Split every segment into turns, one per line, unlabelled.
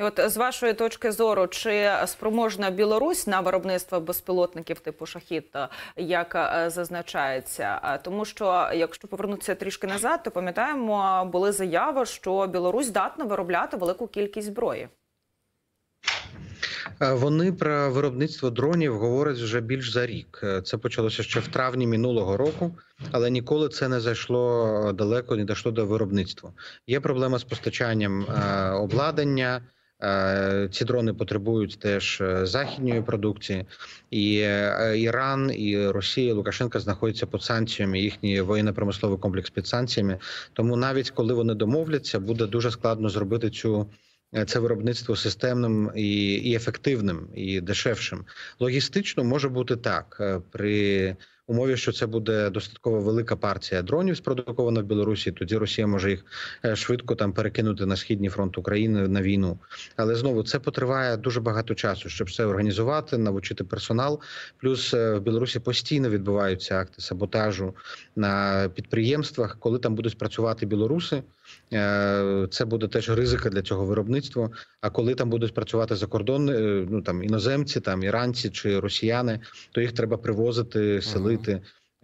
І От з вашої точки зору, чи спроможна Білорусь на виробництво безпілотників типу шахіт, е, як е, зазначається, тому що якщо повернутися трішки назад, то пам'ятаємо, були заяви, що Білорусь здатна виробляти велику кількість зброї.
Е, вони про виробництво дронів говорять вже більш за рік. Це почалося ще в травні минулого року, але ніколи це не зайшло далеко, не дійшло до виробництва. Є проблема з постачанням обладнання. Е, ці дрони потребують теж е, західньої продукції, і е, Іран і Росія і Лукашенка знаходяться під санкціями. Їхній воєнно-промисловий комплекс під санкціями. Тому навіть коли вони домовляться, буде дуже складно зробити цю. Це виробництво системним і і ефективним і дешевшим. Логістично може бути так при умові, що це буде достатково велика партія дронів, спродукована в Білорусі. Тоді Росія може їх е, швидко там перекинути на східний фронт України на війну. Але знову це потриває дуже багато часу, щоб все організувати, навчити персонал. Плюс е, в Білорусі постійно відбуваються акти саботажу на підприємствах, коли там будуть працювати білоруси. Е, це буде теж ризика для цього виробництва. А коли там будуть працювати за кордон, е, ну там іноземці, там іранці чи росіяни, то їх треба привозити, селити.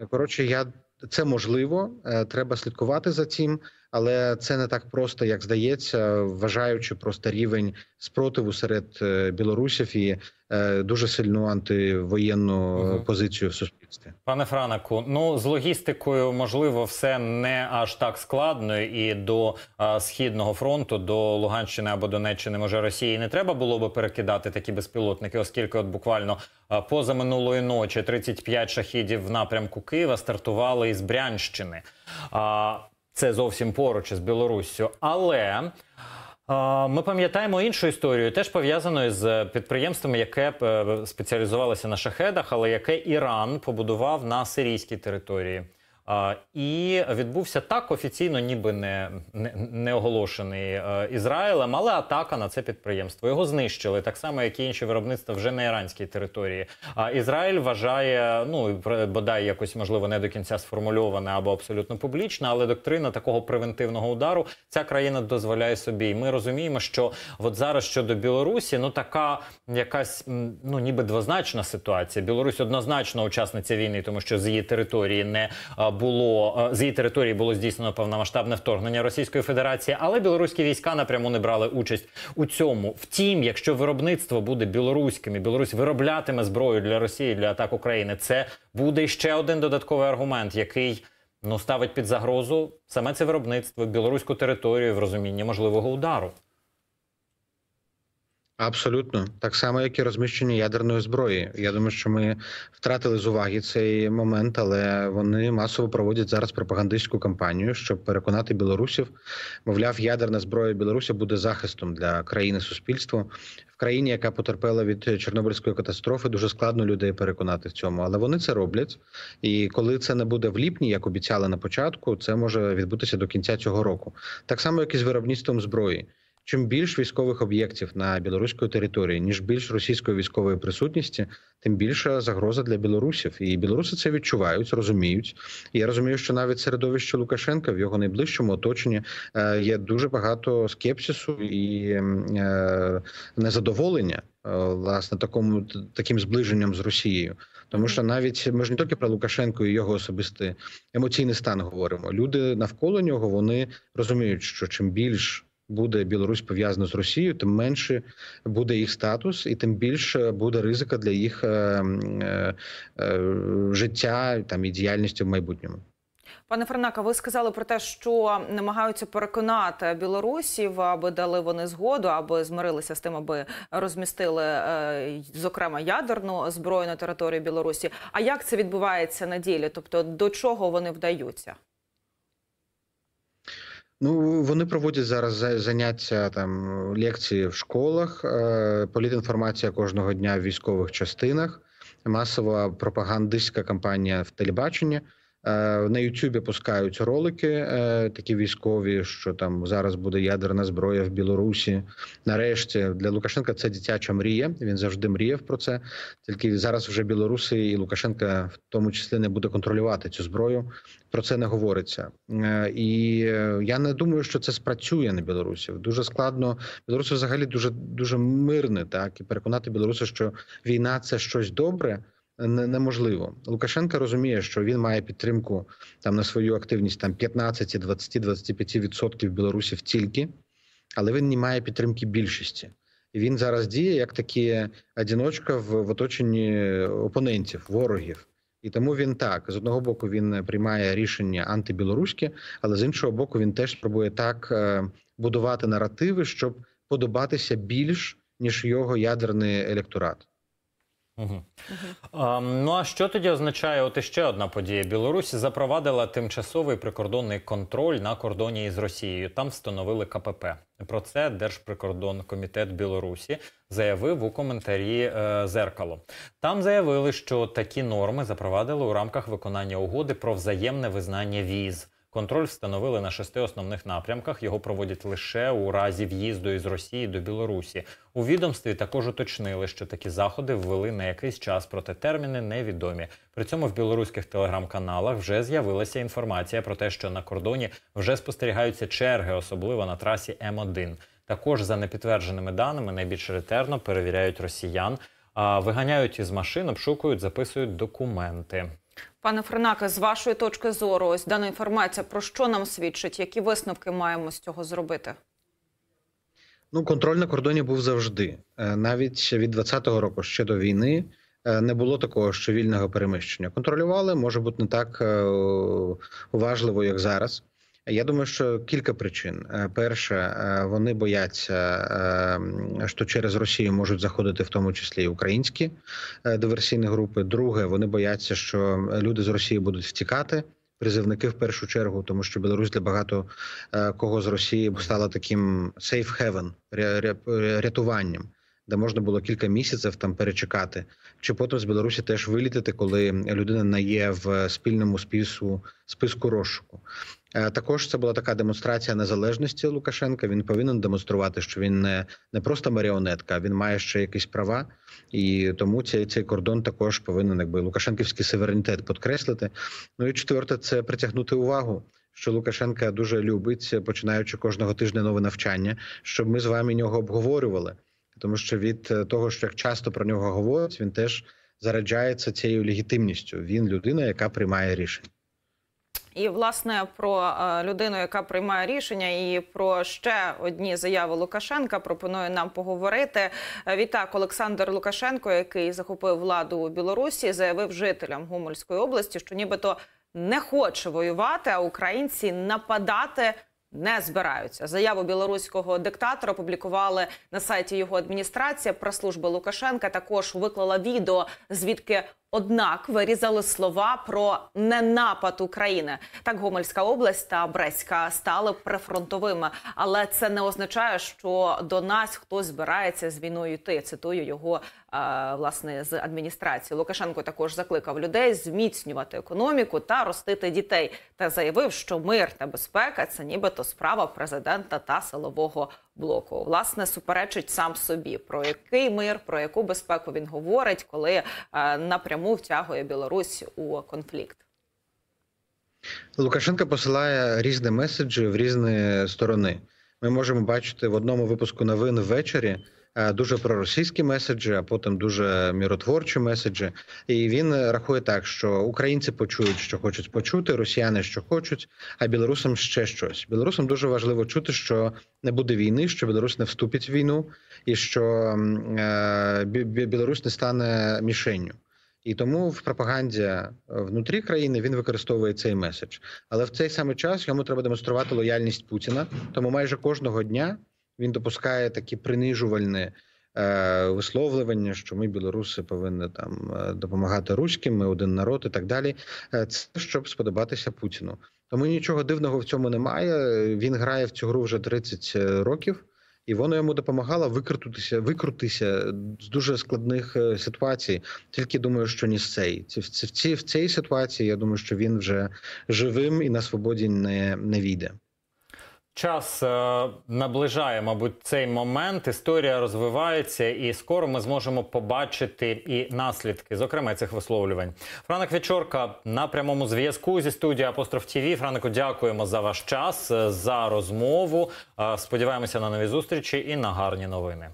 Коротше, я це можливо, е, треба слідкувати за цим але це не так просто, як здається, вважаючи просто рівень спротиву серед е, білорусів і е, дуже сильну антивоєнну угу. позицію в суспільстві.
Пане Франаку, ну з логістикою можливо, все не аж так складно, і до а, східного фронту, до Луганщини або Донеччини, може Росії не треба було би перекидати такі безпілотники, оскільки, от буквально поза минулої ночі 35 шахідів в напрямку Києва стартували із Брянщини. А це зовсім поруч із Білоруссю. Але ми пам'ятаємо іншу історію, теж пов'язану з е, підприємством, яке е, спеціалізувалося на шахедах, але яке Іран побудував на сирійській території. І відбувся так офіційно, ніби не не, не оголошений е, Ізраїлем, але атака на це підприємство його знищили так само, як і інші виробництва вже на іранській території. А Ізраїль вважає, ну бодай якось можливо не до кінця сформульована або абсолютно публічна, але доктрина такого превентивного удару ця країна дозволяє собі. І Ми розуміємо, що от зараз щодо Білорусі, ну така якась ну ніби двозначна ситуація. Білорусь однозначно учасниця війни, тому що з її території не було е, з її території було здійснено повномасштабне вторгнення Російської Федерації, але білоруські війська напряму не брали участь у цьому. Втім, якщо виробництво буде білоруським і Білорусь вироблятиме зброю для Росії для атак України, це буде ще один додатковий аргумент, який ну ставить під загрозу саме це виробництво білоруську територію в розумінні можливого удару.
Абсолютно так само, як і розміщення ядерної зброї. Я думаю, що ми втратили з уваги цей момент, але вони масово проводять зараз пропагандистську кампанію, щоб переконати білорусів. Мовляв, ядерна зброя Білорусі буде захистом для країни суспільства в країні, яка потерпела від Чорнобильської катастрофи. Дуже складно людей переконати в цьому, але вони це роблять. І коли це не буде в ліпні, як обіцяли на початку, це може відбутися до кінця цього року. Так само, як і з виробництвом зброї чим більш військових об'єктів на білоруської території, ніж більш російської військової присутності, тим більша загроза для білорусів. І білоруси це відчувають, розуміють. І Я розумію, що навіть середовище Лукашенка в його найближчому оточенні е, є дуже багато скепсису і е, незадоволення. Е, власне, такому таким зближенням з Росією, тому що навіть ми ж не тільки про Лукашенко і його особистий емоційний стан говоримо. Люди навколо нього вони розуміють, що чим більш буде Білорусь пов'язана з Росією, тим менше буде їх статус, і тим більше буде ризика для їх е, е, е, життя там і діяльності в майбутньому.
Пане Фернака, ви сказали про те, що намагаються переконати білорусів, аби дали вони згоду, аби змирилися з тим, аби розмістили е, зокрема ядерну зброю на території Білорусі. А як це відбувається на ділі? Тобто до чого вони вдаються?
Ну вони проводять зараз заняття там лекції в школах, е, політінформація кожного дня в військових частинах, масова пропагандистська кампанія в телебаченні. Е, на Ютубі пускають ролики, е, такі військові, що там зараз буде ядерна зброя в Білорусі. Нарешті для Лукашенка це дитяча мрія. Він завжди мріяв про це. Тільки зараз вже білоруси і Лукашенка в тому числі не буде контролювати цю зброю. Про це не говориться, е, і я не думаю, що це спрацює на білорусів. Дуже складно білоруси взагалі дуже дуже мирне, так і переконати білоруси, що війна це щось добре неможливо. Лукашенко розуміє, що він має підтримку там на свою активність там 15, 20, 25% білорусів тільки, але він не має підтримки більшості. і Він зараз діє як такі одиночка в, в оточенні опонентів, ворогів. І тому він так з одного боку він приймає рішення антибілоруське, але з іншого боку, він теж спробує так е, будувати наративи, щоб подобатися більш ніж його ядерний електорат.
Угу. А, ну а що тоді означає? От ще одна подія Білорусь запровадила тимчасовий прикордонний контроль на кордоні із Росією. Там встановили КПП. Про це комітет Білорусі заявив у коментарі е, зеркало. Там заявили, що такі норми запровадили у рамках виконання угоди про взаємне визнання віз. Контроль встановили на шести основних напрямках. Його проводять лише у разі в'їзду із Росії до Білорусі. У відомстві також уточнили, що такі заходи ввели на якийсь час, проте терміни невідомі. При цьому в білоруських телеграм-каналах вже з'явилася інформація про те, що на кордоні вже спостерігаються черги, особливо на трасі М1. Також за непідтвердженими даними найбільш ретерно перевіряють росіян, а виганяють із машин, обшукують, записують документи.
Пане Фернаке, з вашої точки зору, ось дана інформація про що нам свідчить, які висновки маємо з цього зробити?
Ну, контроль на кордоні
був завжди, е, навіть від 20-го року ще до війни. Е, не було такого, що вільного переміщення контролювали, може бути не так е, уважливо, як зараз. Я думаю, що кілька причин. Е, перше, е, вони бояться, е, що через Росію можуть заходити в тому числі і українські диверсійні групи. Друге, вони бояться, що люди з Росії будуть втікати. Призивники в першу чергу, тому що Білорусь для багато кого з Росії стала таким сейф-хевен, рятуванням де можна було кілька місяців там перечекати, чи потім з Білорусі теж вилітити, коли людина не є в спільному спису списку розшуку. Е, також це була така демонстрація незалежності Лукашенка. Він повинен демонструвати, що він не не просто маріонетка, він має ще якісь права, і тому цей цей кордон також повинен, якби Лукашенківський суверенітет підкреслити. Ну і четверте, це притягнути увагу. Що Лукашенка дуже любить, починаючи кожного тижня нове навчання, щоб ми з вами нього обговорювали тому що від е, того, що як часто про нього говорять, він теж заряджається цією легітимністю. Він людина, яка приймає рішення.
І власне про е, людину, яка приймає рішення, і про ще одні заяви Лукашенка пропонує нам поговорити. Е, відтак Олександр Лукашенко, який захопив владу у Білорусі, заявив жителям Гомельської області, що нібито не хоче воювати, а українці нападати не збираються. Заяву білоруського диктатора публікували на сайті його адміністрація. Прес-служба Лукашенка також виклала відео, звідки Однак вирізали слова про не напад України. Так Гомельська область та Бреська стали прифронтовими, але це не означає, що до нас хтось збирається з війною йти. Цитую його е, власне з адміністрації. Лукашенко також закликав людей зміцнювати економіку та ростити дітей, та заявив, що мир та безпека це нібито справа президента та силового блоку. Власне, суперечить сам собі, про який мир, про яку безпеку він говорить, коли е, напряму втягує Білорусь у конфлікт.
Лукашенко посилає різні меседжі в різні сторони. Ми можемо бачити в одному випуску новин ввечері. Е, дуже проросійські меседжі, а потім дуже міротворчі меседжі. І він рахує так, що українці почують, що хочуть почути, росіяни що хочуть, а білорусам ще щось. Білорусам дуже важливо чути, що не буде війни, що Білорусь не вступить в війну, і що е, Білорусь не стане мішенню. І тому в пропаганді е, внутрі країни він використовує цей меседж, але в цей самий час йому треба демонструвати лояльність Путіна. Тому майже кожного дня він допускає такі принижувальні е, висловлювання, що ми, білоруси, повинні там е, допомагати руським, ми один народ і так далі. Е, це щоб сподобатися Путіну. Тому нічого дивного в цьому немає. Він грає в цю гру вже 30 е, років. І воно йому допомагало викрутитися, викрутися з дуже складних ситуацій. Тільки думаю, що ні з цей в цій в цій ситуації. Я думаю, що він вже живим і на свободі не не війде.
Час е, наближає, мабуть, цей момент. Історія розвивається, і скоро ми зможемо побачити і наслідки, зокрема цих висловлювань. Франок Вічорка на прямому зв'язку зі студією Апостроф Тіві. Франку. дякуємо за ваш час е, за розмову. Е, сподіваємося на нові зустрічі і на гарні новини.